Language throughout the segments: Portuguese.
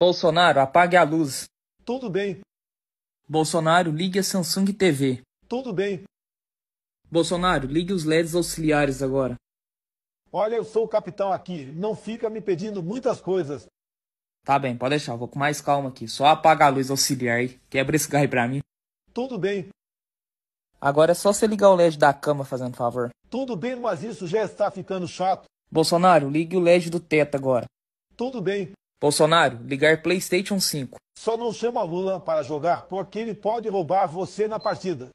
Bolsonaro, apague a luz. Tudo bem. Bolsonaro, ligue a Samsung TV. Tudo bem. Bolsonaro, ligue os LEDs auxiliares agora. Olha, eu sou o capitão aqui. Não fica me pedindo muitas coisas. Tá bem, pode deixar. Vou com mais calma aqui. Só apaga a luz auxiliar e quebra esse carro pra mim. Tudo bem. Agora é só você ligar o LED da cama, fazendo favor. Tudo bem, mas isso já está ficando chato. Bolsonaro, ligue o LED do teto agora. Tudo bem. Bolsonaro, ligar PlayStation 5. Só não chama Lula para jogar porque ele pode roubar você na partida.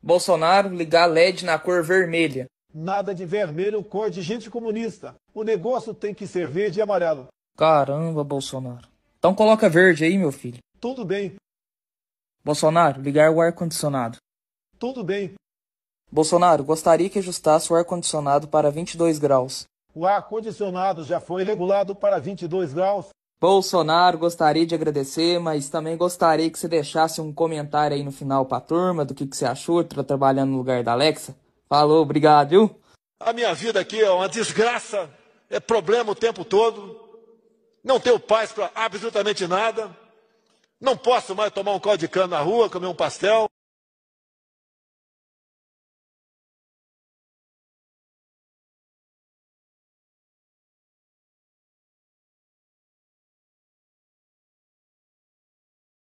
Bolsonaro, ligar LED na cor vermelha. Nada de vermelho, cor de gente comunista. O negócio tem que ser verde e amarelo. Caramba, Bolsonaro. Então coloca verde aí, meu filho. Tudo bem. Bolsonaro, ligar o ar-condicionado. Tudo bem. Bolsonaro, gostaria que ajustasse o ar-condicionado para 22 graus. O ar-condicionado já foi regulado para 22 graus. Bolsonaro, gostaria de agradecer, mas também gostaria que você deixasse um comentário aí no final para a turma do que, que você achou, tá trabalhando no lugar da Alexa. Falou, obrigado, viu? A minha vida aqui é uma desgraça, é problema o tempo todo. Não tenho paz para absolutamente nada. Não posso mais tomar um caldo de cana na rua, comer um pastel.